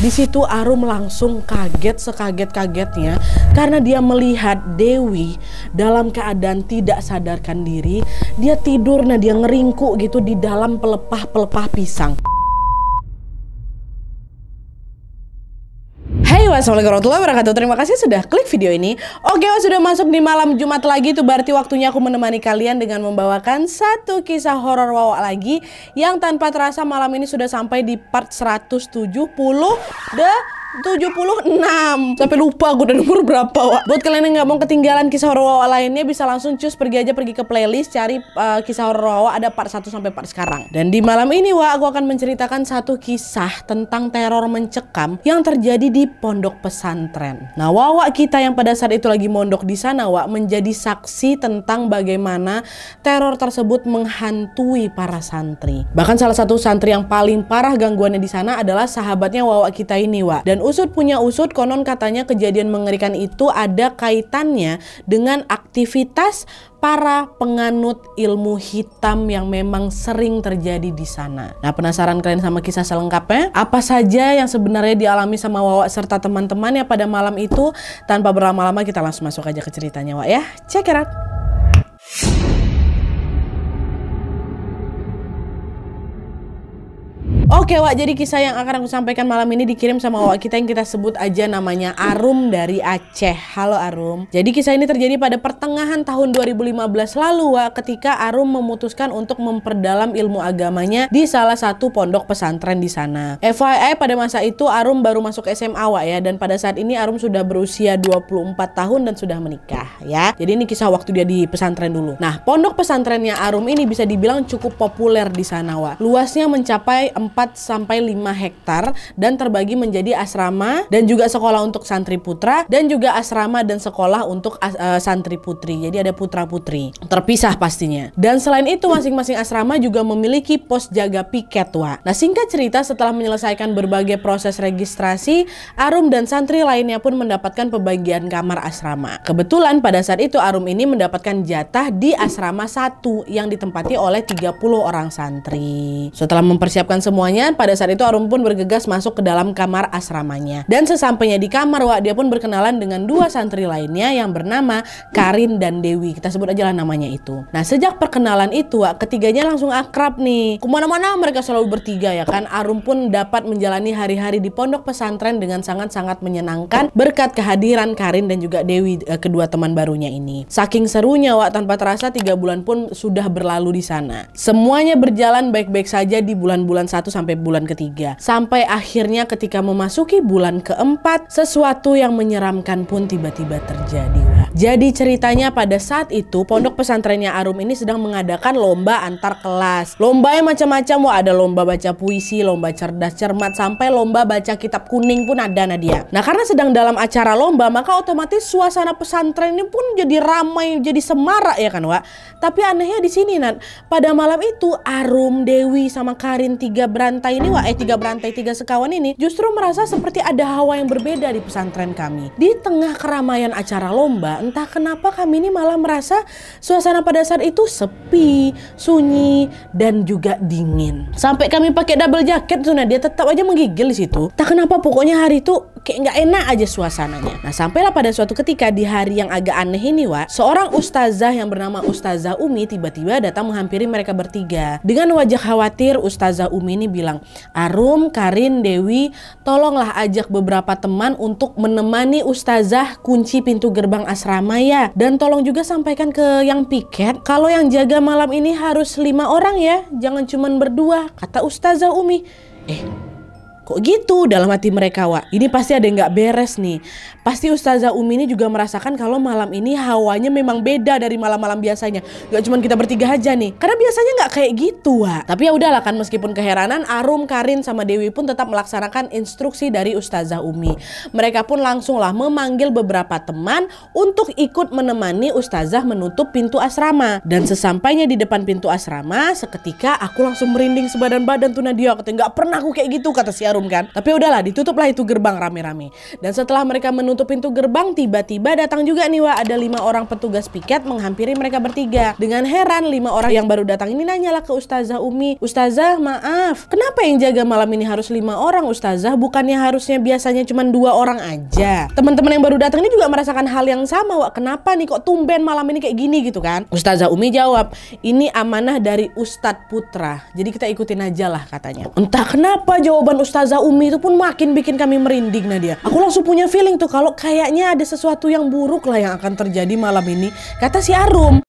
Di situ Arum langsung kaget sekaget-kagetnya karena dia melihat Dewi dalam keadaan tidak sadarkan diri. Dia tidur, nah dia ngeringkuk gitu di dalam pelepah-pelepah pisang. wassalamualaikum warahmatullahi wabarakatuh. Terima kasih sudah klik video ini. Oke, sudah masuk di malam Jumat lagi. Itu berarti waktunya aku menemani kalian dengan membawakan satu kisah horor wawa lagi yang tanpa terasa malam ini sudah sampai di part 170 The 76 Sampai lupa gue udah nomor berapa Wak. Buat kalian yang gak mau ketinggalan kisah horor Wawa lainnya Bisa langsung cus pergi aja pergi ke playlist Cari uh, kisah horor Wawa ada part 1 sampai part sekarang Dan di malam ini Wak Aku akan menceritakan satu kisah Tentang teror mencekam Yang terjadi di pondok pesantren Nah Wawa kita yang pada saat itu lagi mondok di sana Wak Menjadi saksi tentang bagaimana Teror tersebut menghantui para santri Bahkan salah satu santri yang paling parah gangguannya di sana adalah sahabatnya Wawa kita ini Wak Dan usut punya usut konon katanya kejadian mengerikan itu ada kaitannya dengan aktivitas para penganut ilmu hitam yang memang sering terjadi di sana. Nah, penasaran kalian sama kisah selengkapnya? Apa saja yang sebenarnya dialami sama Wawa serta teman-temannya pada malam itu? Tanpa berlama-lama kita langsung masuk aja ke ceritanya, Wak ya. Check it out. Oke Wak, jadi kisah yang akan aku sampaikan malam ini dikirim sama Wak kita yang kita sebut aja namanya Arum dari Aceh. Halo Arum. Jadi kisah ini terjadi pada pertengahan tahun 2015 lalu Wak ketika Arum memutuskan untuk memperdalam ilmu agamanya di salah satu pondok pesantren di sana. FYI pada masa itu Arum baru masuk SMA Wak ya dan pada saat ini Arum sudah berusia 24 tahun dan sudah menikah ya. Jadi ini kisah waktu dia di pesantren dulu. Nah, pondok pesantrennya Arum ini bisa dibilang cukup populer di sana Wak. Luasnya mencapai 4 4 sampai 5 hektar dan terbagi menjadi asrama dan juga sekolah untuk santri putra dan juga asrama dan sekolah untuk uh, santri putri. Jadi ada putra-putri terpisah pastinya. Dan selain itu masing-masing asrama juga memiliki pos jaga piket, Wak. Nah, singkat cerita setelah menyelesaikan berbagai proses registrasi, Arum dan santri lainnya pun mendapatkan pembagian kamar asrama. Kebetulan pada saat itu Arum ini mendapatkan jatah di asrama satu yang ditempati oleh 30 orang santri. Setelah mempersiapkan semua semuanya, pada saat itu Arum pun bergegas masuk ke dalam kamar asramanya. Dan sesampainya di kamar, Wak, dia pun berkenalan dengan dua santri lainnya yang bernama Karin dan Dewi. Kita sebut aja lah namanya itu. Nah, sejak perkenalan itu, Wak, ketiganya langsung akrab nih. Kemana-mana mereka selalu bertiga ya kan. Arum pun dapat menjalani hari-hari di pondok pesantren dengan sangat-sangat menyenangkan berkat kehadiran Karin dan juga Dewi, eh, kedua teman barunya ini. Saking serunya, Wak, tanpa terasa tiga bulan pun sudah berlalu di sana. Semuanya berjalan baik-baik saja di bulan-bulan 1 sampai bulan ketiga. Sampai akhirnya ketika memasuki bulan keempat, sesuatu yang menyeramkan pun tiba-tiba terjadi. Jadi ceritanya pada saat itu pondok pesantrennya Arum ini sedang mengadakan lomba antar kelas. lomba yang macam-macam, wah ada lomba baca puisi, lomba cerdas cermat, sampai lomba baca kitab kuning pun ada Nadia. Nah karena sedang dalam acara lomba, maka otomatis suasana pesantren ini pun jadi ramai, jadi semarak ya kan Wak. Tapi anehnya di sini Nan, pada malam itu Arum, Dewi, sama Karin tiga berat berantai ini, wah, eh tiga berantai tiga sekawan ini justru merasa seperti ada hawa yang berbeda di pesantren kami. Di tengah keramaian acara lomba, entah kenapa kami ini malah merasa suasana pada saat itu sepi, sunyi, dan juga dingin. Sampai kami pakai double jacket, Zuna, dia tetap aja menggigil di situ. Tak kenapa, pokoknya hari itu kayak nggak enak aja suasananya. Nah sampailah pada suatu ketika di hari yang agak aneh ini Wak, seorang ustazah yang bernama Ustazah Umi tiba-tiba datang menghampiri mereka bertiga. Dengan wajah khawatir Ustazah Umi ini bilang, Arum, Karin, Dewi, tolonglah ajak beberapa teman untuk menemani Ustazah kunci pintu gerbang asrama ya. Dan tolong juga sampaikan ke yang piket, kalau yang jaga malam ini harus lima orang ya, jangan cuman berdua, kata Ustazah Umi. Eh, kok gitu dalam hati mereka wah ini pasti ada yang nggak beres nih Pasti Ustazah Umi ini juga merasakan kalau malam ini hawanya memang beda dari malam-malam biasanya. Gak cuma kita bertiga aja nih. Karena biasanya nggak kayak gitu, Wak. Tapi ya udahlah kan meskipun keheranan, Arum, Karin, sama Dewi pun tetap melaksanakan instruksi dari Ustazah Umi. Mereka pun langsunglah memanggil beberapa teman untuk ikut menemani Ustazah menutup pintu asrama. Dan sesampainya di depan pintu asrama, seketika aku langsung merinding sebadan-badan tuh Nadia. Katanya gak pernah aku kayak gitu, kata si Arum kan. Tapi ya udahlah, ditutuplah itu gerbang rame-rame. Dan setelah mereka menutup menutup pintu gerbang, tiba-tiba datang juga nih Wak, ada lima orang petugas piket menghampiri mereka bertiga. Dengan heran, lima orang yang baru datang ini nanyalah ke Ustazah Umi, Ustazah maaf, kenapa yang jaga malam ini harus lima orang Ustazah, bukannya harusnya biasanya cuma dua orang aja. Teman-teman yang baru datang ini juga merasakan hal yang sama Wak, kenapa nih kok tumben malam ini kayak gini gitu kan? Ustazah Umi jawab, ini amanah dari Ustadz Putra, jadi kita ikutin aja lah katanya. Entah kenapa jawaban Ustazah Umi itu pun makin bikin kami merinding Nadia. Aku langsung punya feeling tuh kalau kalau kayaknya ada sesuatu yang buruk lah yang akan terjadi malam ini, kata si Arum.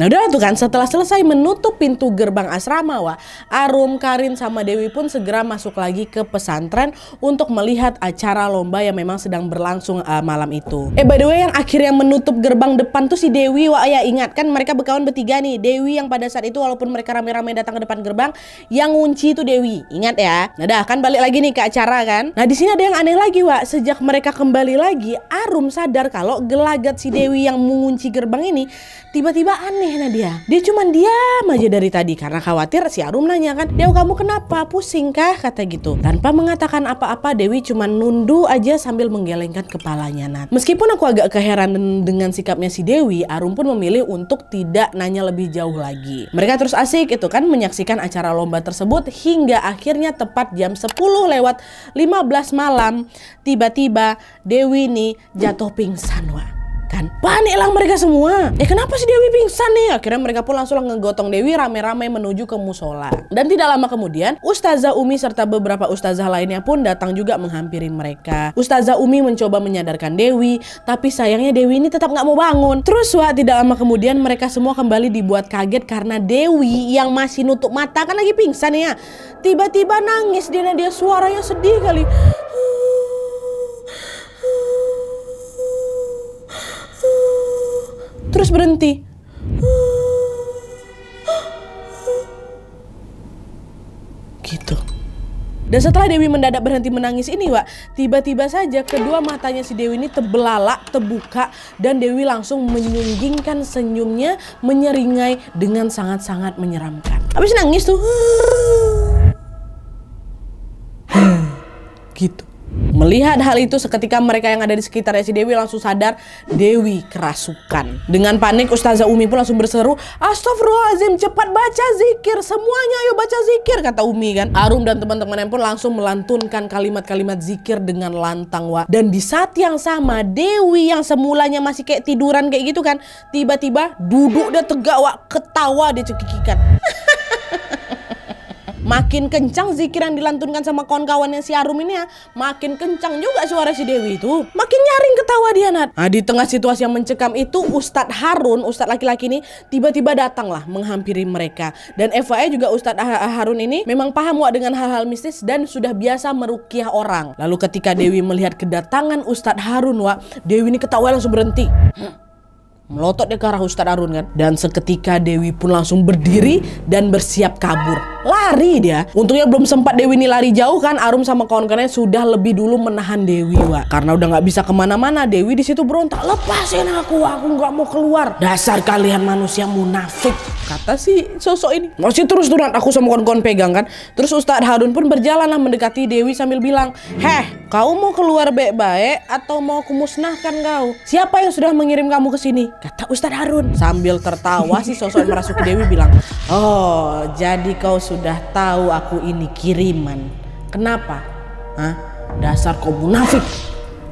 Nah udah tuh kan setelah selesai menutup pintu gerbang asrama wah Arum, Karin sama Dewi pun segera masuk lagi ke pesantren untuk melihat acara lomba yang memang sedang berlangsung uh, malam itu. Eh by the way yang akhirnya menutup gerbang depan tuh si Dewi wah ya ingat kan mereka berkawan bertiga nih Dewi yang pada saat itu walaupun mereka rame-rame datang ke depan gerbang yang ngunci itu Dewi ingat ya. Nah dah kan balik lagi nih ke acara kan. Nah di sini ada yang aneh lagi wah sejak mereka kembali lagi Arum sadar kalau gelagat si Dewi yang mengunci gerbang ini tiba-tiba aneh aneh iya, Nadia. Dia cuman diam aja dari tadi karena khawatir si Arum nanya kan, Dew kamu kenapa? Pusing kah? Kata gitu. Tanpa mengatakan apa-apa Dewi cuman nundu aja sambil menggelengkan kepalanya Nat. Meskipun aku agak keheranan dengan sikapnya si Dewi, Arum pun memilih untuk tidak nanya lebih jauh lagi. Mereka terus asik itu kan menyaksikan acara lomba tersebut hingga akhirnya tepat jam 10 lewat 15 malam tiba-tiba Dewi nih jatuh pingsan wah kan panik lah mereka semua ya kenapa sih Dewi pingsan nih akhirnya mereka pun langsung ngegotong Dewi rame-rame menuju ke musola dan tidak lama kemudian Ustazah Umi serta beberapa ustazah lainnya pun datang juga menghampiri mereka Ustazah Umi mencoba menyadarkan Dewi tapi sayangnya Dewi ini tetap nggak mau bangun terus wah tidak lama kemudian mereka semua kembali dibuat kaget karena Dewi yang masih nutup mata kan lagi pingsan ya tiba-tiba nangis dia dia suaranya sedih kali terus berhenti. Gitu. Dan setelah Dewi mendadak berhenti menangis ini, Wak, tiba-tiba saja kedua matanya si Dewi ini terbelalak, terbuka, dan Dewi langsung menyunggingkan senyumnya, menyeringai dengan sangat-sangat menyeramkan. Habis nangis tuh. gitu. Melihat hal itu seketika mereka yang ada di sekitar si Dewi langsung sadar Dewi kerasukan. Dengan panik Ustazah Umi pun langsung berseru, Astagfirullahaladzim cepat baca zikir semuanya ayo baca zikir kata Umi kan. Arum dan teman-temannya pun langsung melantunkan kalimat-kalimat zikir dengan lantang wa. Dan di saat yang sama Dewi yang semulanya masih kayak tiduran kayak gitu kan. Tiba-tiba duduk dia tegak wa ketawa dia cekikikan. Makin kencang zikir yang dilantunkan sama kawan-kawannya si Arum ini ya, makin kencang juga suara si Dewi itu. Makin nyaring ketawa dia Nat. Nah, di tengah situasi yang mencekam itu Ustadz Harun, Ustadz laki-laki ini tiba-tiba datanglah menghampiri mereka. Dan FYI e juga Ustadz Harun ini memang paham wak dengan hal-hal mistis dan sudah biasa merukiah orang. Lalu ketika Dewi melihat kedatangan Ustadz Harun wak, Dewi ini ketawa langsung berhenti. Melotot deh ke arah Ustadz Arun kan. Dan seketika Dewi pun langsung berdiri dan bersiap kabur. Lari dia. Untungnya belum sempat Dewi ini lari jauh kan. Arum sama kawan-kawannya sudah lebih dulu menahan Dewi wa. Karena udah gak bisa kemana-mana. Dewi di situ berontak. Lepasin aku. Aku gak mau keluar. Dasar kalian manusia munafik. Kata si sosok ini. Masih terus turun aku sama kawan-kawan pegang kan. Terus Ustadz Harun pun berjalanlah mendekati Dewi sambil bilang. Heh kau mau keluar baik-baik atau mau kumusnahkan kau? Siapa yang sudah mengirim kamu ke sini? kata Ustadz Harun sambil tertawa si sosok merasuki Dewi bilang oh jadi kau sudah tahu aku ini kiriman kenapa Hah? dasar kau munafik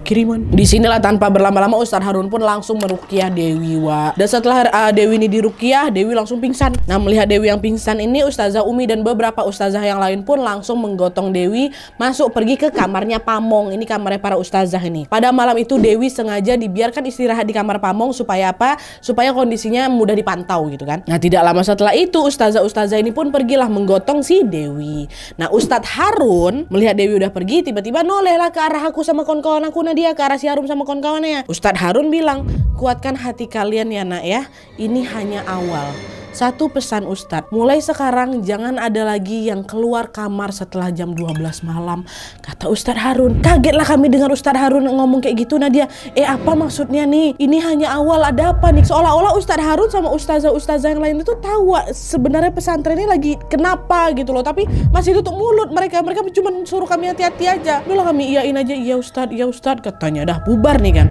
kiriman. sinilah tanpa berlama-lama Ustadz Harun pun langsung merukiah Dewi Wa. Dan setelah uh, Dewi ini dirukiah, Dewi langsung pingsan. Nah melihat Dewi yang pingsan ini Ustazah Umi dan beberapa ustazah yang lain pun langsung menggotong Dewi masuk pergi ke kamarnya Pamong. Ini kamarnya para ustazah ini. Pada malam itu Dewi sengaja dibiarkan istirahat di kamar Pamong supaya apa? Supaya kondisinya mudah dipantau gitu kan. Nah tidak lama setelah itu ustazah-ustazah ini pun pergilah menggotong si Dewi. Nah Ustadz Harun melihat Dewi udah pergi tiba-tiba nolehlah ke arah aku sama kawan-kawan aku nah, dia ke arah si Harun sama kawan-kawannya. Ustadz Harun bilang, kuatkan hati kalian ya nak ya, ini hanya awal. Satu pesan Ustadz, mulai sekarang jangan ada lagi yang keluar kamar setelah jam 12 malam, kata Ustadz Harun. Kagetlah kami dengar Ustadz Harun ngomong kayak gitu, Nadia. Eh apa maksudnya nih? Ini hanya awal, ada apa nih? Seolah-olah Ustadz Harun sama Ustazah-Ustazah yang lain itu tahu sebenarnya pesantren ini lagi kenapa gitu loh. Tapi masih tutup mulut mereka, mereka cuma suruh kami hati-hati aja. Dulu kami iyain aja, iya Ustadz, iya Ustadz, katanya dah bubar nih kan.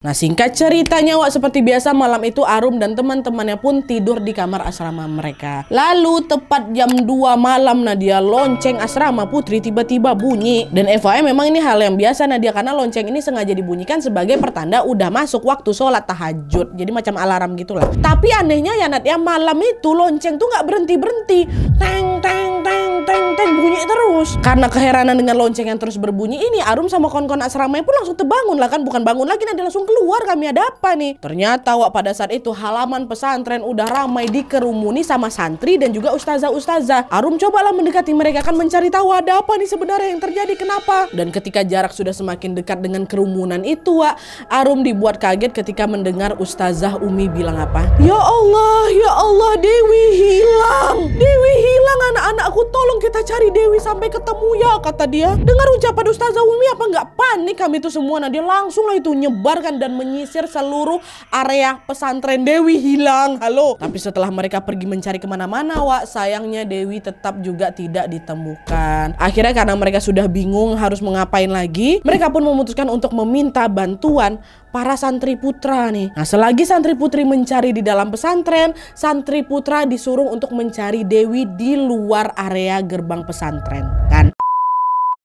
Nah singkat ceritanya Wak seperti biasa malam itu Arum dan teman-temannya pun tidur di kamar asrama mereka. Lalu tepat jam 2 malam Nadia lonceng asrama Putri tiba-tiba bunyi. Dan FYI memang ini hal yang biasa Nadia karena lonceng ini sengaja dibunyikan sebagai pertanda udah masuk waktu sholat tahajud. Jadi macam alarm gitulah. Tapi anehnya ya Nadia malam itu lonceng tuh gak berhenti-berhenti. Teng teng teng teng teng bunyi terus. Karena keheranan dengan lonceng yang terus berbunyi ini Arum sama kon-kon asramanya pun langsung terbangun lah kan bukan bangun lagi Nadia langsung keluar kami ada apa nih? Ternyata wak pada saat itu halaman pesantren udah ramai dikerumuni sama santri dan juga ustazah-ustazah. Arum cobalah mendekati mereka kan mencari tahu ada apa nih sebenarnya yang terjadi kenapa. Dan ketika jarak sudah semakin dekat dengan kerumunan itu wak, Arum dibuat kaget ketika mendengar ustazah Umi bilang apa? Ya Allah, ya Allah Dewi hilang. Dewi hilang anak-anakku tolong kita cari Dewi sampai ketemu ya kata dia. Dengar ucapan ustazah Umi apa nggak panik kami itu semua nah dia langsung lah itu nyebarkan dan menyisir seluruh area pesantren Dewi hilang. Halo. Tapi setelah mereka pergi mencari kemana-mana, Wak, sayangnya Dewi tetap juga tidak ditemukan. Akhirnya karena mereka sudah bingung harus mengapain lagi, mereka pun memutuskan untuk meminta bantuan para santri putra nih. Nah, selagi santri putri mencari di dalam pesantren, santri putra disuruh untuk mencari Dewi di luar area gerbang pesantren. Kan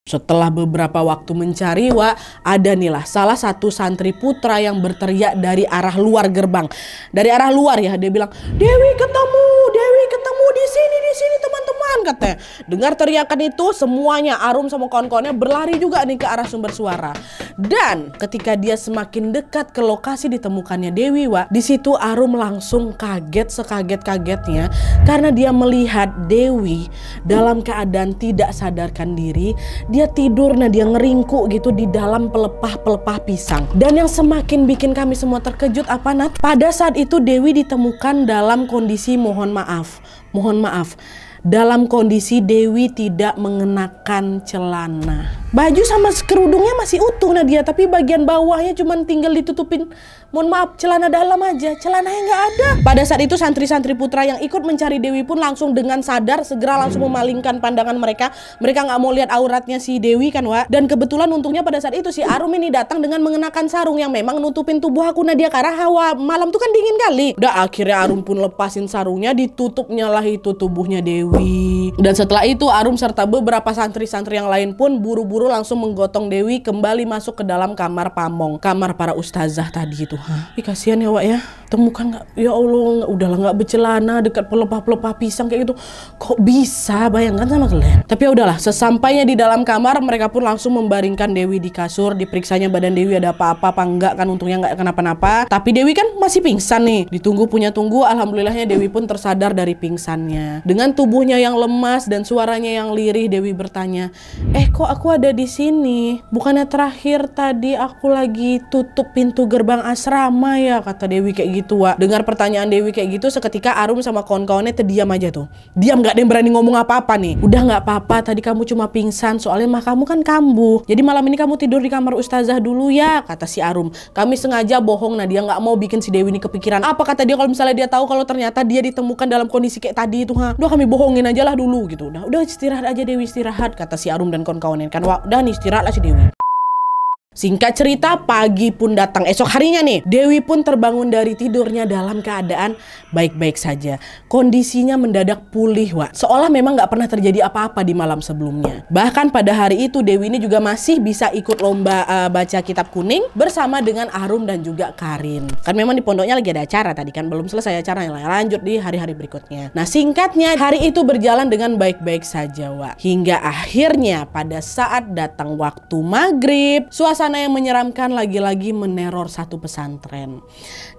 setelah beberapa waktu mencari, Wa, ada nih lah salah satu santri putra yang berteriak dari arah luar gerbang. Dari arah luar ya, dia bilang, Dewi ketemu, katanya. Dengar teriakan itu semuanya Arum sama kawan-kawannya berlari juga nih ke arah sumber suara. Dan ketika dia semakin dekat ke lokasi ditemukannya Dewi Wa, di situ Arum langsung kaget sekaget-kagetnya karena dia melihat Dewi dalam keadaan tidak sadarkan diri. Dia tidur nah dia ngeringkuk gitu di dalam pelepah-pelepah pisang. Dan yang semakin bikin kami semua terkejut apa Nat? Pada saat itu Dewi ditemukan dalam kondisi mohon maaf, mohon maaf dalam kondisi Dewi tidak mengenakan celana baju sama kerudungnya masih utuh Nadia tapi bagian bawahnya cuma tinggal ditutupin mohon maaf celana dalam aja celananya nggak ada pada saat itu santri-santri putra yang ikut mencari Dewi pun langsung dengan sadar segera langsung memalingkan pandangan mereka mereka nggak mau lihat auratnya si Dewi kan wa dan kebetulan untungnya pada saat itu si Arum ini datang dengan mengenakan sarung yang memang nutupin tubuh aku Nadia karena hawa malam tuh kan dingin kali udah akhirnya Arum pun lepasin sarungnya ditutupnya lah itu tubuhnya Dewi dan setelah itu Arum serta beberapa santri-santri yang lain pun buru-buru guru langsung menggotong Dewi kembali masuk ke dalam kamar pamong, kamar para ustazah tadi itu. Hah, Ih, kasihan ya, Wak ya. Temukan nggak? Ya Allah, udahlah nggak bercelana dekat pelepah-pelepah pisang kayak gitu. Kok bisa? Bayangkan sama kalian. Tapi ya udahlah, sesampainya di dalam kamar mereka pun langsung membaringkan Dewi di kasur, diperiksanya badan Dewi ada apa-apa apa enggak kan untungnya nggak kenapa-napa. Tapi Dewi kan masih pingsan nih. Ditunggu punya tunggu, alhamdulillahnya Dewi pun tersadar dari pingsannya. Dengan tubuhnya yang lemas dan suaranya yang lirih, Dewi bertanya, "Eh, kok aku ada ada di sini. Bukannya terakhir tadi aku lagi tutup pintu gerbang asrama ya kata Dewi kayak gitu Wak. Dengar pertanyaan Dewi kayak gitu seketika Arum sama kawan-kawannya terdiam aja tuh. Diam gak ada yang berani ngomong apa-apa nih. Udah nggak apa-apa tadi kamu cuma pingsan soalnya mah kamu kan kambuh. Jadi malam ini kamu tidur di kamar ustazah dulu ya kata si Arum. Kami sengaja bohong nah dia nggak mau bikin si Dewi ini kepikiran. Apa kata dia kalau misalnya dia tahu kalau ternyata dia ditemukan dalam kondisi kayak tadi itu ha. Udah kami bohongin aja lah dulu gitu. Nah, udah istirahat aja Dewi istirahat kata si Arum dan kawan-kawannya kan udah nih istirahatlah si Dewi Singkat cerita, pagi pun datang esok harinya nih. Dewi pun terbangun dari tidurnya dalam keadaan baik-baik saja. Kondisinya mendadak pulih, Wak. Seolah memang nggak pernah terjadi apa-apa di malam sebelumnya. Bahkan pada hari itu, Dewi ini juga masih bisa ikut lomba uh, baca kitab kuning bersama dengan Arum dan juga Karin. Kan memang di pondoknya lagi ada acara tadi kan, belum selesai acaranya. Lanjut di hari-hari berikutnya. Nah singkatnya, hari itu berjalan dengan baik-baik saja, Wak. Hingga akhirnya pada saat datang waktu maghrib, suasana suasana yang menyeramkan lagi-lagi meneror satu pesantren.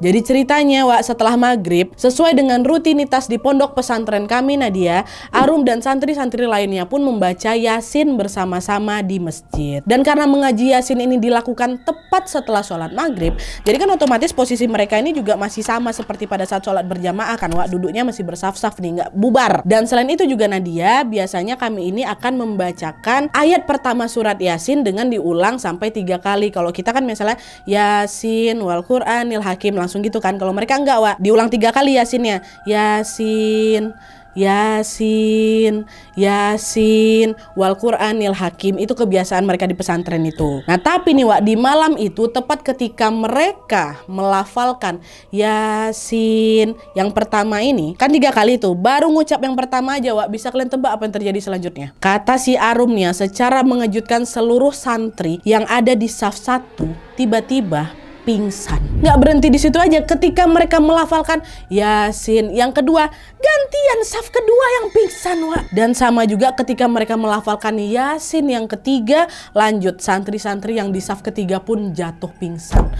Jadi ceritanya, Wak, setelah maghrib, sesuai dengan rutinitas di pondok pesantren kami, Nadia, Arum dan santri-santri lainnya pun membaca Yasin bersama-sama di masjid. Dan karena mengaji Yasin ini dilakukan tepat setelah sholat maghrib, jadi kan otomatis posisi mereka ini juga masih sama seperti pada saat sholat berjamaah kan, Wak, duduknya masih bersaf-saf nih, nggak bubar. Dan selain itu juga Nadia, biasanya kami ini akan membacakan ayat pertama surat Yasin dengan diulang sampai tiga kali kalau kita kan misalnya Yasin wal Quranil Hakim langsung gitu kan kalau mereka enggak wa diulang tiga kali Yasinnya Yasin Yasin, Yasin, Wal Qur'anil Hakim itu kebiasaan mereka di pesantren itu. Nah, tapi nih Wak, di malam itu tepat ketika mereka melafalkan Yasin yang pertama ini, kan tiga kali itu, baru ngucap yang pertama aja Wak, bisa kalian tebak apa yang terjadi selanjutnya? Kata si Arumnya secara mengejutkan seluruh santri yang ada di saf satu tiba-tiba pingsan. Nggak berhenti di situ aja ketika mereka melafalkan Yasin. Yang kedua, gantian saf kedua yang pingsan, Wak. Dan sama juga ketika mereka melafalkan Yasin yang ketiga, lanjut santri-santri yang di saf ketiga pun jatuh pingsan.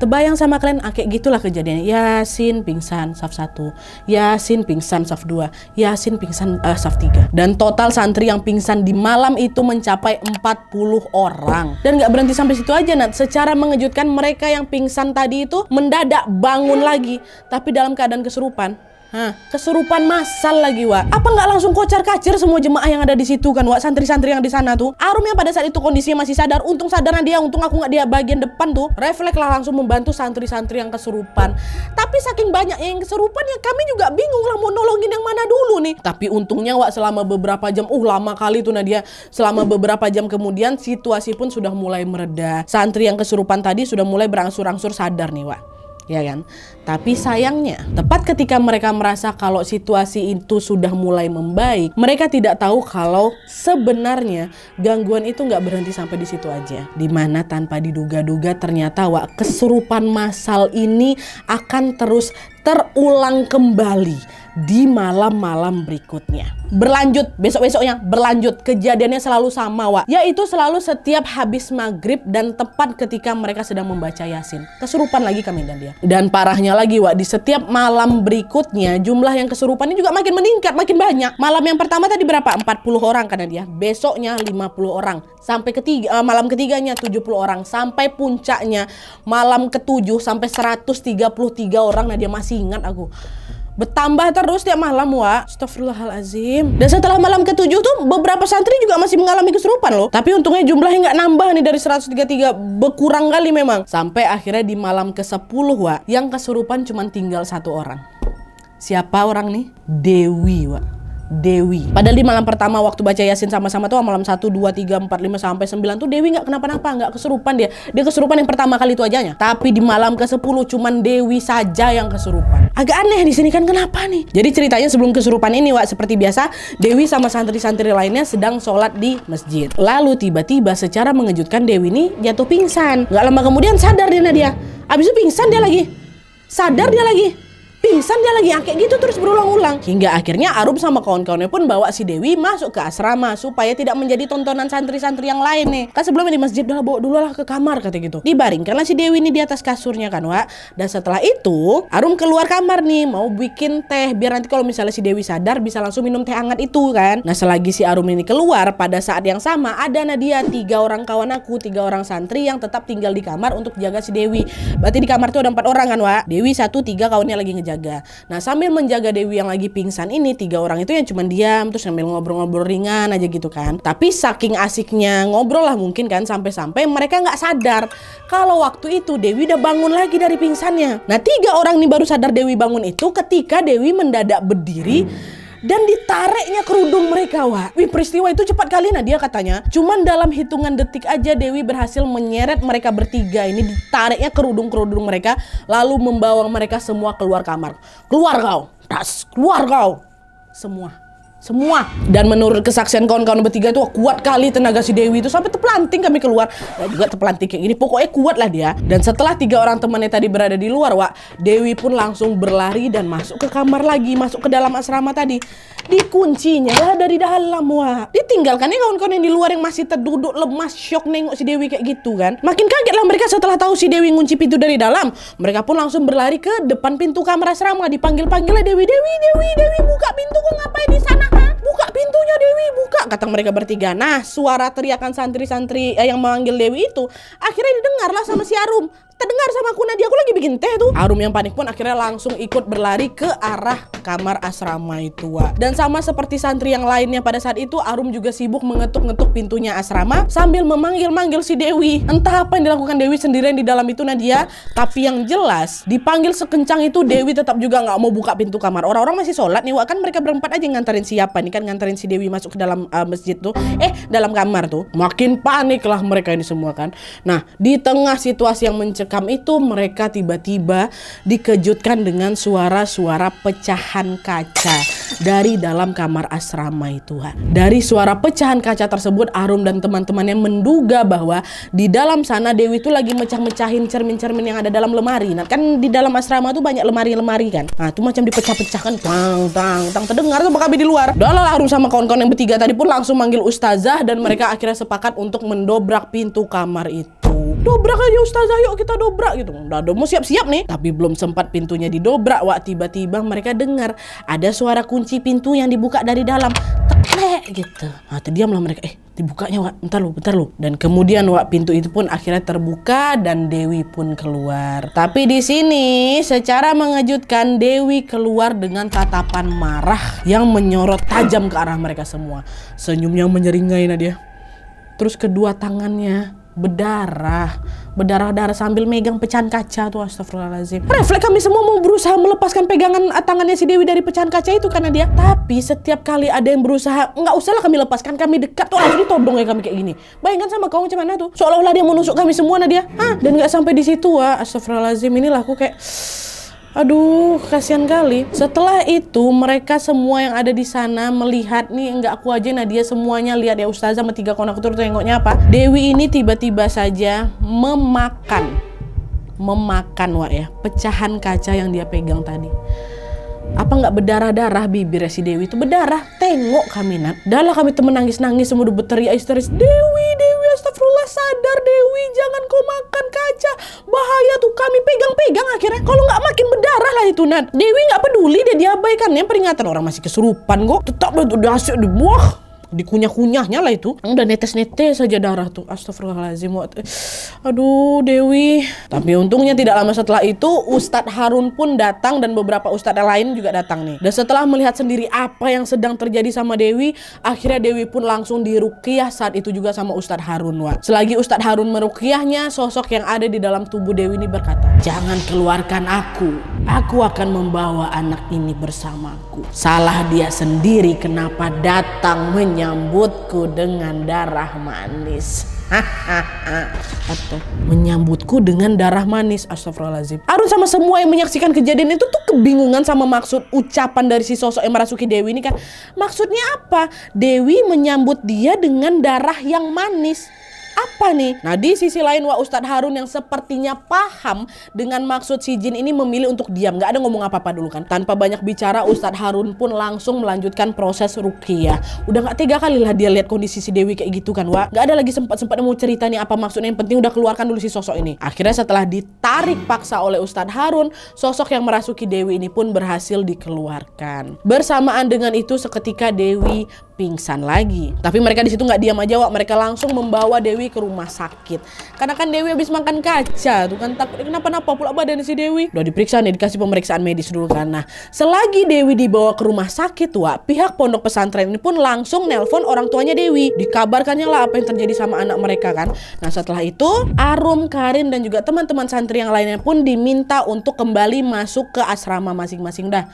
Tebayang sama kalian ah, kayak gitulah kejadiannya. Yasin pingsan saf 1, Yasin pingsan saf 2, Yasin pingsan uh, saf 3. Dan total santri yang pingsan di malam itu mencapai 40 orang. Dan gak berhenti sampai situ aja Nat. Secara mengejutkan mereka yang pingsan tadi itu mendadak bangun lagi tapi dalam keadaan kesurupan. Hah, kesurupan masal lagi, Wak. Apa nggak langsung kocar kacir semua jemaah yang ada di situ kan, Wak? Santri-santri yang di sana tuh. Arum yang pada saat itu kondisinya masih sadar, untung sadarnya dia, untung aku nggak dia bagian depan tuh. Refleks lah langsung membantu santri-santri yang kesurupan. Tapi saking banyak yang kesurupan ya kami juga bingung lah mau nolongin yang mana dulu nih. Tapi untungnya Wak selama beberapa jam, uh lama kali tuh Nadia. Selama beberapa jam kemudian situasi pun sudah mulai mereda. Santri yang kesurupan tadi sudah mulai berangsur-angsur sadar nih, Wak ya kan? Tapi sayangnya, tepat ketika mereka merasa kalau situasi itu sudah mulai membaik, mereka tidak tahu kalau sebenarnya gangguan itu nggak berhenti sampai di situ aja. Dimana tanpa diduga-duga ternyata wak kesurupan masal ini akan terus terulang kembali di malam-malam berikutnya. Berlanjut, besok-besoknya berlanjut. Kejadiannya selalu sama, Wak. Yaitu selalu setiap habis maghrib dan tepat ketika mereka sedang membaca Yasin. Kesurupan lagi kami dan dia. Dan parahnya lagi, Wak, di setiap malam berikutnya jumlah yang kesurupannya juga makin meningkat, makin banyak. Malam yang pertama tadi berapa? 40 orang karena dia. Besoknya 50 orang. Sampai ketiga, uh, malam ketiganya 70 orang. Sampai puncaknya malam ketujuh sampai 133 orang. Nah dia masih ingat aku bertambah terus tiap malam wa Astagfirullahalazim dan setelah malam ketujuh tuh beberapa santri juga masih mengalami kesurupan loh tapi untungnya jumlahnya nggak nambah nih dari 133 berkurang kali memang sampai akhirnya di malam ke 10 wa yang kesurupan cuma tinggal satu orang siapa orang nih Dewi wa Dewi. Padahal di malam pertama waktu baca Yasin sama-sama tuh malam 1, 2, 3, 4, 5, sampai 9 tuh Dewi nggak kenapa-napa, nggak kesurupan dia. Dia kesurupan yang pertama kali itu ajanya. Tapi di malam ke-10 cuman Dewi saja yang kesurupan. Agak aneh di sini kan kenapa nih? Jadi ceritanya sebelum kesurupan ini Wak, seperti biasa Dewi sama santri-santri lainnya sedang sholat di masjid. Lalu tiba-tiba secara mengejutkan Dewi ini jatuh pingsan. Gak lama kemudian sadar dia Nadia. Abis itu pingsan dia lagi. Sadar dia lagi Pisan dia lagi akeh gitu terus berulang-ulang. Hingga akhirnya Arum sama kawan-kawannya pun bawa si Dewi masuk ke asrama supaya tidak menjadi tontonan santri-santri yang lain nih. Kan sebelumnya di masjid udah bawa dulu lah ke kamar kata gitu. Dibaringkanlah si Dewi ini di atas kasurnya kan Wak. Dan setelah itu Arum keluar kamar nih mau bikin teh biar nanti kalau misalnya si Dewi sadar bisa langsung minum teh hangat itu kan. Nah selagi si Arum ini keluar pada saat yang sama ada Nadia tiga orang kawan aku tiga orang santri yang tetap tinggal di kamar untuk jaga si Dewi. Berarti di kamar tuh ada empat orang kan Wak. Dewi satu tiga kawannya lagi ngejar jaga. Nah sambil menjaga Dewi yang lagi pingsan ini tiga orang itu yang cuma diam terus sambil ngobrol-ngobrol ringan aja gitu kan. Tapi saking asiknya ngobrol lah mungkin kan sampai-sampai mereka nggak sadar kalau waktu itu Dewi udah bangun lagi dari pingsannya. Nah tiga orang ini baru sadar Dewi bangun itu ketika Dewi mendadak berdiri. Hmm dan ditariknya kerudung mereka wah wih peristiwa itu cepat kali nah dia katanya cuman dalam hitungan detik aja Dewi berhasil menyeret mereka bertiga ini ditariknya kerudung-kerudung mereka lalu membawa mereka semua keluar kamar keluar kau tas keluar kau semua semua dan menurut kesaksian kawan-kawan bertiga itu kuat kali tenaga si Dewi itu sampai terpelanting kami keluar dan juga terpelanting kayak gini pokoknya kuat lah dia dan setelah tiga orang temannya tadi berada di luar Wak Dewi pun langsung berlari dan masuk ke kamar lagi masuk ke dalam asrama tadi dikuncinya lah dari dalam Wak ya kawan-kawan yang di luar yang masih terduduk lemas shock nengok si Dewi kayak gitu kan makin kaget lah mereka setelah tahu si Dewi ngunci pintu dari dalam mereka pun langsung berlari ke depan pintu kamar asrama dipanggil-panggil lah Dewi Dewi Dewi Dewi buka pintu kok ngapain di sana buka pintunya Dewi, buka. Kata mereka bertiga. Nah, suara teriakan santri-santri eh, yang memanggil Dewi itu akhirnya didengarlah sama si Arum terdengar sama aku Nadia aku lagi bikin teh tuh Arum yang panik pun akhirnya langsung ikut berlari ke arah kamar asrama itu Wak. dan sama seperti santri yang lainnya pada saat itu Arum juga sibuk mengetuk-ngetuk pintunya asrama sambil memanggil-manggil si Dewi entah apa yang dilakukan Dewi sendirian di dalam itu Nadia tapi yang jelas dipanggil sekencang itu Dewi tetap juga nggak mau buka pintu kamar orang-orang masih sholat nih Wak kan mereka berempat aja nganterin siapa nih kan nganterin si Dewi masuk ke dalam uh, masjid tuh eh dalam kamar tuh makin panik lah mereka ini semua kan nah di tengah situasi yang mencek merekam itu mereka tiba-tiba dikejutkan dengan suara-suara pecahan kaca dari dalam kamar asrama itu. Dari suara pecahan kaca tersebut Arum dan teman-temannya menduga bahwa di dalam sana Dewi itu lagi mecah-mecahin cermin-cermin yang ada dalam lemari. Nah, kan di dalam asrama tuh banyak lemari-lemari kan. Nah, itu macam dipecah-pecahkan tang tang tang terdengar tuh bakal di luar. Dahlah Arum sama kawan-kawan yang bertiga tadi pun langsung manggil ustazah dan mereka akhirnya sepakat untuk mendobrak pintu kamar itu dobrak aja ustazah yuk kita dobrak gitu udah mau siap-siap nih tapi belum sempat pintunya didobrak wak tiba-tiba mereka dengar ada suara kunci pintu yang dibuka dari dalam teklek gitu nah terdiamlah mereka eh dibukanya wak bentar lu bentar lu dan kemudian wak pintu itu pun akhirnya terbuka dan Dewi pun keluar tapi di sini secara mengejutkan Dewi keluar dengan tatapan marah yang menyorot tajam ke arah mereka semua senyumnya menyeringai Nadia terus kedua tangannya berdarah berdarah-darah sambil megang pecahan kaca tuh astagfirullahaladzim refleks kami semua mau berusaha melepaskan pegangan eh, tangannya si Dewi dari pecahan kaca itu karena dia tapi setiap kali ada yang berusaha nggak lah kami lepaskan kami dekat tuh akhirnya todong ya kami kayak gini bayangkan sama kau cuman tuh seolah-olah dia menusuk kami semua nah dia ah dan nggak sampai di situ ah astagfirullahaladzim inilah aku kayak Aduh, kasihan kali. Setelah itu mereka semua yang ada di sana melihat nih enggak aku aja Nadia semuanya lihat ya Ustazah sama tiga konektor tengoknya apa. Dewi ini tiba-tiba saja memakan memakan Wak ya pecahan kaca yang dia pegang tadi apa nggak berdarah-darah bibir si Dewi itu berdarah tengok kami nak dahlah kami temen nangis-nangis semua udah berteriak histeris Dewi Dewi astagfirullah sadar Dewi jangan kau makan kaca bahaya tuh kami pegang-pegang akhirnya kalau nggak makin berdarah lah itu Nat Dewi nggak peduli dia diabaikan ya peringatan orang masih kesurupan kok tetap udah asyik di muah dikunyah-kunyahnya lah itu udah netes-netes saja darah tuh astagfirullahaladzim aduh Dewi tapi untungnya tidak lama setelah itu Ustadz Harun pun datang dan beberapa Ustadz lain juga datang nih dan setelah melihat sendiri apa yang sedang terjadi sama Dewi akhirnya Dewi pun langsung dirukiah saat itu juga sama Ustadz Harun Wak. selagi Ustadz Harun merukiahnya sosok yang ada di dalam tubuh Dewi ini berkata jangan keluarkan aku aku akan membawa anak ini bersamaku salah dia sendiri kenapa datang menyerah menyambutku dengan darah manis. Atau menyambutku dengan darah manis. Astagfirullahaladzim. Arun sama semua yang menyaksikan kejadian itu tuh kebingungan sama maksud ucapan dari si sosok yang merasuki Dewi ini kan. Maksudnya apa? Dewi menyambut dia dengan darah yang manis apa nih? Nah di sisi lain wah Ustadz Harun yang sepertinya paham dengan maksud si jin ini memilih untuk diam. Gak ada ngomong apa-apa dulu kan. Tanpa banyak bicara Ustadz Harun pun langsung melanjutkan proses rukiah. Udah gak tiga kali lah dia lihat kondisi si Dewi kayak gitu kan wah. Gak ada lagi sempat-sempat mau cerita nih apa maksudnya yang penting udah keluarkan dulu si sosok ini. Akhirnya setelah ditarik paksa oleh Ustadz Harun, sosok yang merasuki Dewi ini pun berhasil dikeluarkan. Bersamaan dengan itu seketika Dewi pingsan lagi. Tapi mereka di situ nggak diam aja, Wak. Mereka langsung membawa Dewi ke rumah sakit. Karena kan Dewi habis makan kaca, tuh kan takut kenapa-napa pula badan si Dewi. Udah diperiksa nih, dikasih pemeriksaan medis dulu kan. Nah, selagi Dewi dibawa ke rumah sakit, Wak, pihak pondok pesantren ini pun langsung nelpon orang tuanya Dewi. Dikabarkannya lah apa yang terjadi sama anak mereka kan. Nah, setelah itu Arum, Karin dan juga teman-teman santri yang lainnya pun diminta untuk kembali masuk ke asrama masing-masing dah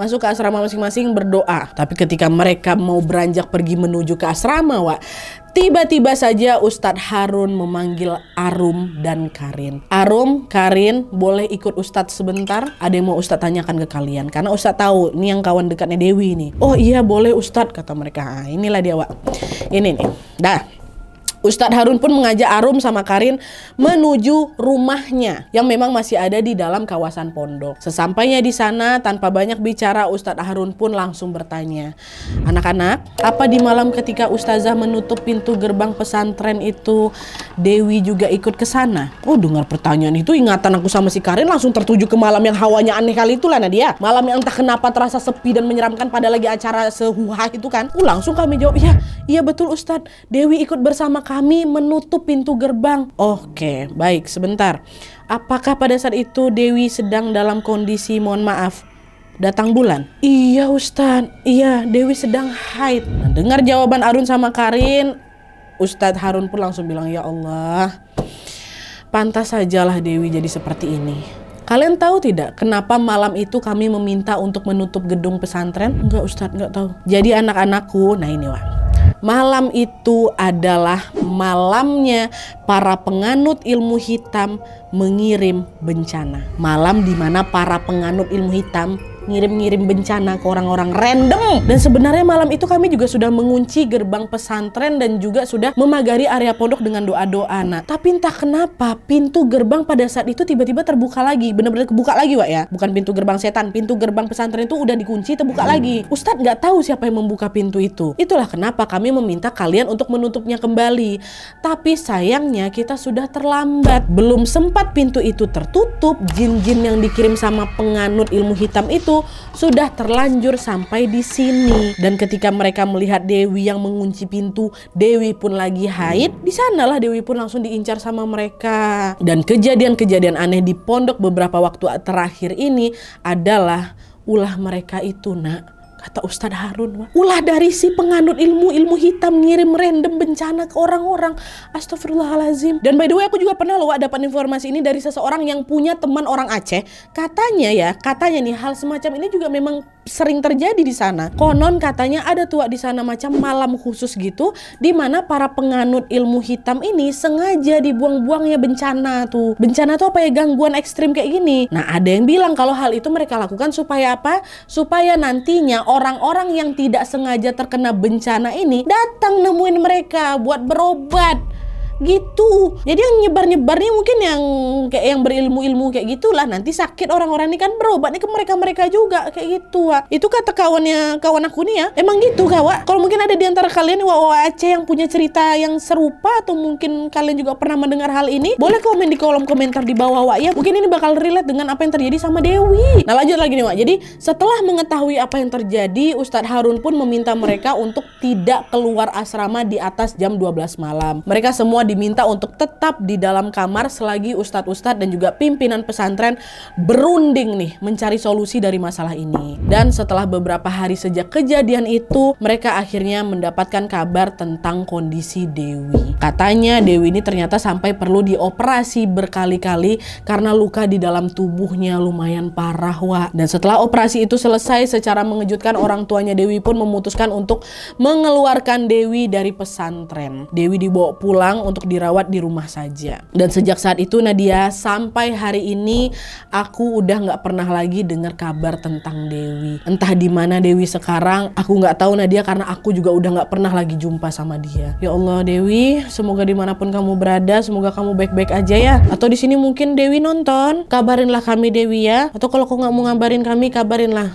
masuk ke asrama masing-masing berdoa. Tapi ketika mereka mau beranjak pergi menuju ke asrama, Wak, tiba-tiba saja Ustadz Harun memanggil Arum dan Karin. Arum, Karin, boleh ikut Ustadz sebentar? Ada yang mau Ustadz tanyakan ke kalian. Karena Ustadz tahu, ini yang kawan dekatnya Dewi nih. Oh iya boleh Ustadz, kata mereka. Nah, inilah dia, Wak. Ini nih. Dah, Ustadz Harun pun mengajak Arum sama Karin menuju rumahnya yang memang masih ada di dalam kawasan pondok. Sesampainya di sana, tanpa banyak bicara, Ustadz Harun pun langsung bertanya, Anak-anak, apa di malam ketika Ustazah menutup pintu gerbang pesantren itu, Dewi juga ikut ke sana? Oh, dengar pertanyaan itu, ingatan aku sama si Karin langsung tertuju ke malam yang hawanya aneh kali itulah Nadia. Malam yang entah kenapa terasa sepi dan menyeramkan pada lagi acara sehuha itu kan. Oh, langsung kami jawab, iya, iya betul Ustadz, Dewi ikut bersama kami menutup pintu gerbang. Oke, baik, sebentar. Apakah pada saat itu Dewi sedang dalam kondisi mohon maaf? Datang bulan? Iya Ustadz, iya Dewi sedang haid. Nah, dengar jawaban Arun sama Karin, Ustadz Harun pun langsung bilang, Ya Allah, pantas sajalah Dewi jadi seperti ini. Kalian tahu tidak kenapa malam itu kami meminta untuk menutup gedung pesantren? Enggak Ustadz, enggak tahu. Jadi anak-anakku, nah ini Wak. Malam itu adalah malamnya para penganut ilmu hitam mengirim bencana. Malam di mana para penganut ilmu hitam ngirim-ngirim bencana ke orang-orang random. Dan sebenarnya malam itu kami juga sudah mengunci gerbang pesantren dan juga sudah memagari area pondok dengan doa-doa. Nah, tapi entah kenapa pintu gerbang pada saat itu tiba-tiba terbuka lagi, bener-bener kebuka lagi, Wak ya. Bukan pintu gerbang setan, pintu gerbang pesantren itu udah dikunci, terbuka lagi. Ustadz nggak tahu siapa yang membuka pintu itu. Itulah kenapa kami meminta kalian untuk menutupnya kembali. Tapi sayangnya kita sudah terlambat. Belum sempat pintu itu tertutup, jin-jin yang dikirim sama penganut ilmu hitam itu itu sudah terlanjur sampai di sini. Dan ketika mereka melihat Dewi yang mengunci pintu, Dewi pun lagi haid. Di sanalah Dewi pun langsung diincar sama mereka. Dan kejadian-kejadian aneh di pondok beberapa waktu terakhir ini adalah ulah mereka itu, Nak. Kata Ustadz Harun, ulah dari si penganut ilmu-ilmu hitam ngirim random bencana ke orang-orang. Astagfirullahalazim. Dan by the way aku juga pernah loh dapat informasi ini dari seseorang yang punya teman orang Aceh. Katanya ya, katanya nih hal semacam ini juga memang sering terjadi di sana. Konon katanya ada tua di sana macam malam khusus gitu di mana para penganut ilmu hitam ini sengaja dibuang-buangnya bencana tuh. Bencana tuh apa ya gangguan ekstrim kayak gini. Nah, ada yang bilang kalau hal itu mereka lakukan supaya apa? Supaya nantinya orang-orang yang tidak sengaja terkena bencana ini datang nemuin mereka buat berobat gitu jadi yang nyebar-nyebarnya nyebar mungkin yang kayak yang berilmu-ilmu kayak gitulah nanti sakit orang-orang ini kan berobatnya ke mereka-mereka juga kayak gitu wah itu kata kawannya kawan aku nih ya emang gitu kawan kalau mungkin ada di antara kalian wa Aceh yang punya cerita yang serupa atau mungkin kalian juga pernah mendengar hal ini boleh komen di kolom komentar di bawah wa ya mungkin ini bakal relate dengan apa yang terjadi sama Dewi nah lanjut lagi nih wa jadi setelah mengetahui apa yang terjadi Ustadz Harun pun meminta mereka untuk tidak keluar asrama di atas jam 12 malam mereka semua diminta untuk tetap di dalam kamar selagi ustadz-ustadz dan juga pimpinan pesantren berunding nih mencari solusi dari masalah ini. Dan setelah beberapa hari sejak kejadian itu, mereka akhirnya mendapatkan kabar tentang kondisi Dewi. Katanya Dewi ini ternyata sampai perlu dioperasi berkali-kali karena luka di dalam tubuhnya lumayan parah, Wak. Dan setelah operasi itu selesai secara mengejutkan orang tuanya Dewi pun memutuskan untuk mengeluarkan Dewi dari pesantren. Dewi dibawa pulang untuk untuk dirawat di rumah saja. Dan sejak saat itu Nadia sampai hari ini aku udah nggak pernah lagi dengar kabar tentang Dewi. Entah di mana Dewi sekarang, aku nggak tahu Nadia karena aku juga udah nggak pernah lagi jumpa sama dia. Ya Allah Dewi, semoga dimanapun kamu berada, semoga kamu baik-baik aja ya. Atau di sini mungkin Dewi nonton, kabarinlah kami Dewi ya. Atau kalau kau nggak mau ngabarin kami, kabarinlah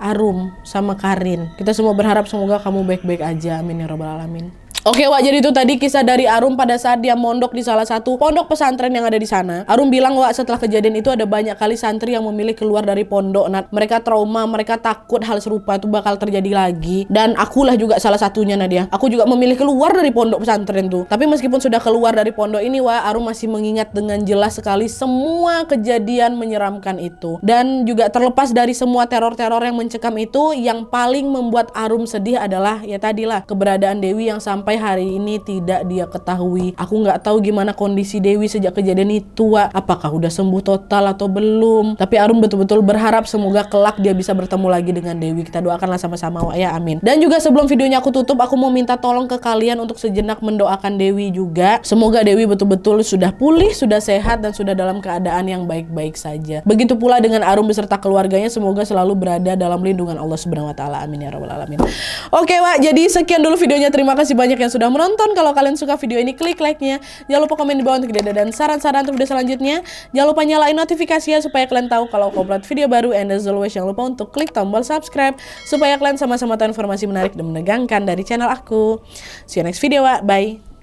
Arum sama Karin. Kita semua berharap semoga kamu baik-baik aja. Amin ya robbal alamin. Oke Wak, jadi itu tadi kisah dari Arum pada saat dia mondok di salah satu pondok pesantren yang ada di sana. Arum bilang Wak setelah kejadian itu ada banyak kali santri yang memilih keluar dari pondok. Nah, mereka trauma, mereka takut hal serupa itu bakal terjadi lagi. Dan akulah juga salah satunya Nadia. Aku juga memilih keluar dari pondok pesantren tuh. Tapi meskipun sudah keluar dari pondok ini Wak, Arum masih mengingat dengan jelas sekali semua kejadian menyeramkan itu. Dan juga terlepas dari semua teror-teror yang mencekam itu, yang paling membuat Arum sedih adalah ya tadilah keberadaan Dewi yang sampai sampai hari ini tidak dia ketahui. Aku nggak tahu gimana kondisi Dewi sejak kejadian itu, Apakah udah sembuh total atau belum? Tapi Arum betul-betul berharap semoga kelak dia bisa bertemu lagi dengan Dewi. Kita doakanlah sama-sama, Wak ya. Amin. Dan juga sebelum videonya aku tutup, aku mau minta tolong ke kalian untuk sejenak mendoakan Dewi juga. Semoga Dewi betul-betul sudah pulih, sudah sehat dan sudah dalam keadaan yang baik-baik saja. Begitu pula dengan Arum beserta keluarganya semoga selalu berada dalam lindungan Allah Subhanahu wa taala. Amin ya robbal alamin. Oke, Wak. Jadi sekian dulu videonya. Terima kasih banyak ya yang sudah menonton. Kalau kalian suka video ini, klik like-nya. Jangan lupa komen di bawah untuk ide dan saran-saran untuk video selanjutnya. Jangan lupa nyalain notifikasinya supaya kalian tahu kalau aku upload video baru. And as always, jangan lupa untuk klik tombol subscribe supaya kalian sama-sama tahu informasi menarik dan menegangkan dari channel aku. See you next video, wa. bye!